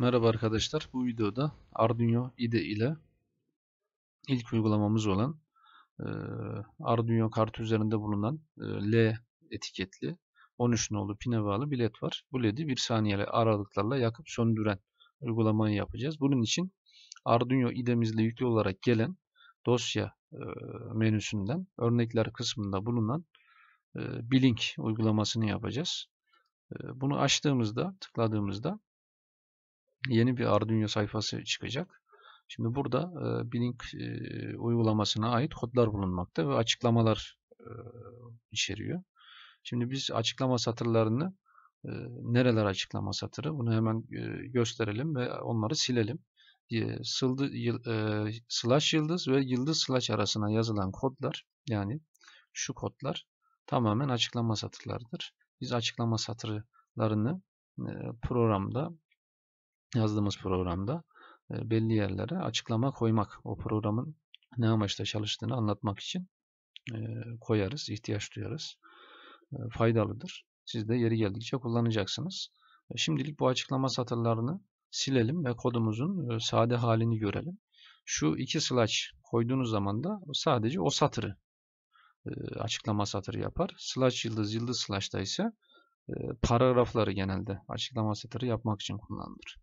Merhaba arkadaşlar. Bu videoda Arduino IDE ile ilk uygulamamız olan e, Arduino kartı üzerinde bulunan e, L etiketli 13 nolu pine bağlı bir led var. Bu led'i bir saniyeli aralıklarla yakıp söndüren uygulamayı yapacağız. Bunun için Arduino IDE'mizle yüklü olarak gelen dosya e, menüsünden örnekler kısmında bulunan e, Blink uygulamasını yapacağız. E, bunu açtığımızda, tıkladığımızda yeni bir Arduino sayfası çıkacak. Şimdi burada e, Blink e, uygulamasına ait kodlar bulunmakta ve açıklamalar e, içeriyor. Şimdi biz açıklama satırlarını e, nereler açıklama satırı bunu hemen e, gösterelim ve onları silelim. E, sıldı, yıl, e, slash yıldız ve yıldız slash arasına yazılan kodlar yani şu kodlar tamamen açıklama satırlardır. Biz açıklama satırlarını e, programda yazdığımız programda e, belli yerlere açıklama koymak. O programın ne amaçla çalıştığını anlatmak için e, koyarız, ihtiyaç duyarız. E, faydalıdır. Siz de yeri geldikçe kullanacaksınız. Şimdilik bu açıklama satırlarını silelim ve kodumuzun sade halini görelim. Şu iki slash koyduğunuz zaman da sadece o satırı açıklama satırı yapar. Slash yıldız yıldız slash'ta ise paragrafları genelde açıklama satırı yapmak için kullanılır.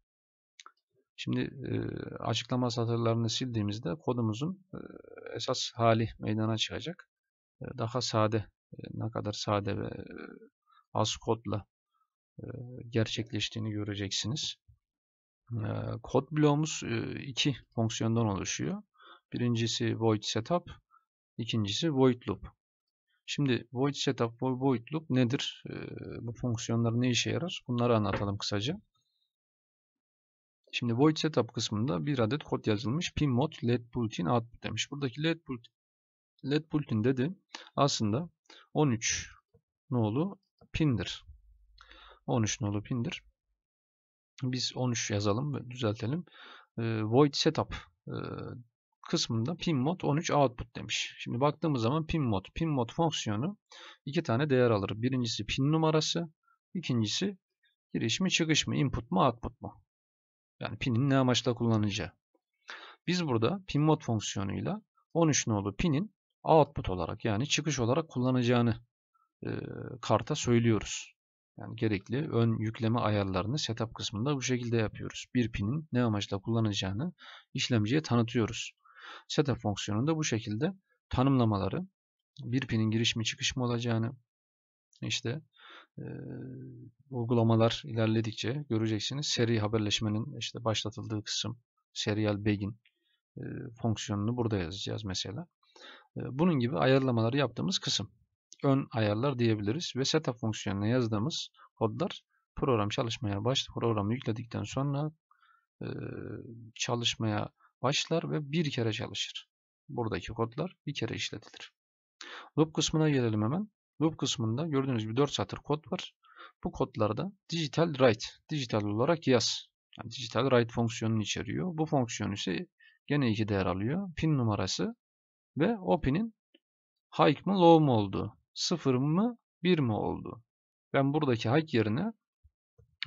Şimdi e, açıklama satırlarını sildiğimizde kodumuzun e, esas hali meydana çıkacak. E, daha sade, e, ne kadar sade ve e, az kodla e, gerçekleştiğini göreceksiniz. E, kod bloğumuz e, iki fonksiyondan oluşuyor. Birincisi void setup, ikincisi void loop. Şimdi void setup, void loop nedir? E, bu fonksiyonlar ne işe yarar? Bunları anlatalım kısaca. Şimdi void setup kısmında bir adet kod yazılmış. Pinmod led bulletin output demiş. Buradaki led bulletin, led bulletin dedi. Aslında 13 nolu pindir. 13 nolu pindir. Biz 13 yazalım, ve düzeltelim. E, void setup e, kısmında pin mod 13 output demiş. Şimdi baktığımız zaman pin mod. Pin mod fonksiyonu iki tane değer alır. Birincisi pin numarası, ikincisi giriş mi çıkış mı, input mu output mu? Yani pinin ne amaçla kullanılacağı. Biz burada pin mod fonksiyonuyla 13 nolu pinin output olarak yani çıkış olarak kullanacağını e, karta söylüyoruz. Yani gerekli ön yükleme ayarlarını setup kısmında bu şekilde yapıyoruz. Bir pinin ne amaçla kullanacağını işlemciye tanıtıyoruz. Setup fonksiyonunda bu şekilde tanımlamaları, bir pinin giriş mi çıkış mı olacağını, işte uygulamalar ilerledikçe göreceksiniz. Seri haberleşmenin işte başlatıldığı kısım serial begin fonksiyonunu burada yazacağız mesela. bunun gibi ayarlamaları yaptığımız kısım. Ön ayarlar diyebiliriz ve setup fonksiyonuna yazdığımız kodlar program çalışmaya başlar. Programı yükledikten sonra çalışmaya başlar ve bir kere çalışır. Buradaki kodlar bir kere işletilir. Loop kısmına gelelim hemen. Loop kısmında gördüğünüz gibi 4 satır kod var. Bu kodlarda Digital write, dijital olarak yaz. Yani dijital write fonksiyonunu içeriyor. Bu fonksiyon ise gene iki değer alıyor. Pin numarası ve o pinin high mı low mu oldu? 0 mı 1 mi oldu? Ben buradaki high yerine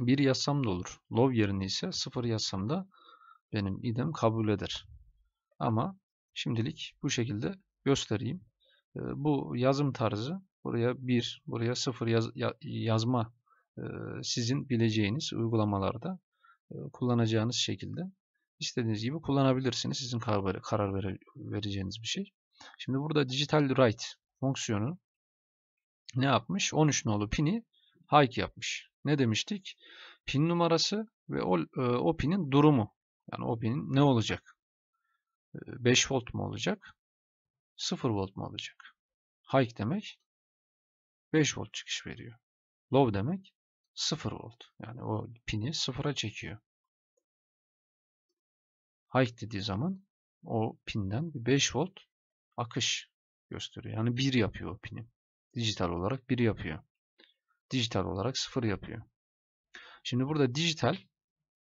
1 yazsam da olur. Low yerine ise 0 yazsam da benim idem kabul eder. Ama şimdilik bu şekilde göstereyim. Ee, bu yazım tarzı Buraya 1, buraya 0 yaz, yazma sizin bileceğiniz uygulamalarda kullanacağınız şekilde istediğiniz gibi kullanabilirsiniz. Sizin karar, karar vere, vereceğiniz bir şey. Şimdi burada digital write fonksiyonu ne yapmış? 13 nolu pini hike yapmış. Ne demiştik? Pin numarası ve o, o pinin durumu. Yani o pinin ne olacak? 5 volt mu olacak? 0 volt mu olacak? Hike demek 5 volt çıkış veriyor. Low demek 0 volt. Yani o pini sıfıra çekiyor. High dediği zaman o pinden 5 volt akış gösteriyor. Yani 1 yapıyor o pini. Dijital olarak 1 yapıyor. Dijital olarak 0 yapıyor. Şimdi burada dijital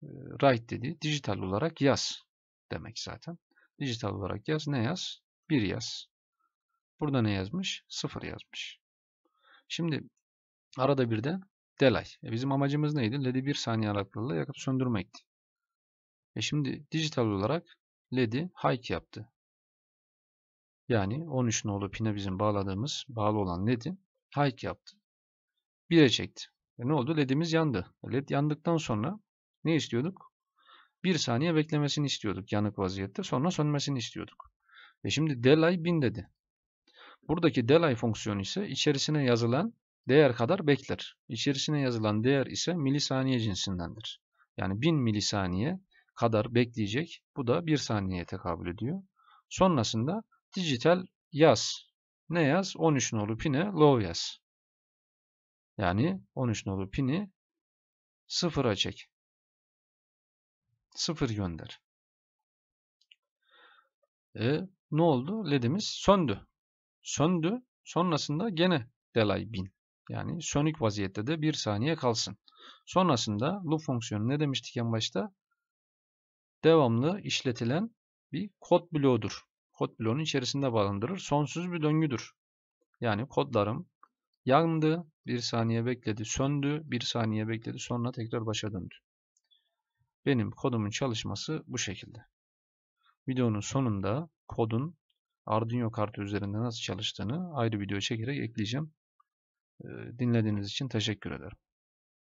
e, write dedi, dijital olarak yaz demek zaten. Dijital olarak yaz. Ne yaz? 1 yaz. Burada ne yazmış? 0 yazmış. Şimdi arada bir de delay. E bizim amacımız neydi? LED'i bir saniye aralıklığıyla yakıp söndürmekti. E şimdi dijital olarak LED'i high yaptı. Yani 13 nolu pine bizim bağladığımız, bağlı olan LED'i high yaptı. 1'e çekti. E ne oldu? LED'imiz yandı. LED yandıktan sonra ne istiyorduk? 1 saniye beklemesini istiyorduk yanık vaziyette. Sonra sönmesini istiyorduk. E şimdi delay 1000 dedi. Buradaki delay fonksiyonu ise içerisine yazılan değer kadar bekler. İçerisine yazılan değer ise milisaniye cinsindendir. Yani 1000 milisaniye kadar bekleyecek. Bu da 1 saniyeye tekabül ediyor. Sonrasında dijital yaz. Ne yaz? 13 nolu pine low yaz. Yani 13 nolu pini sıfıra çek. Sıfır gönder. E, ne oldu? LED'imiz söndü söndü. Sonrasında gene delay bin. Yani sönük vaziyette de bir saniye kalsın. Sonrasında loop fonksiyonu ne demiştik en başta? Devamlı işletilen bir kod bloğudur. Kod bloğunun içerisinde barındırır. Sonsuz bir döngüdür. Yani kodlarım yandı, bir saniye bekledi, söndü, bir saniye bekledi, sonra tekrar başa döndü. Benim kodumun çalışması bu şekilde. Videonun sonunda kodun Arduino kartı üzerinde nasıl çalıştığını ayrı video çekerek ekleyeceğim. Dinlediğiniz için teşekkür ederim.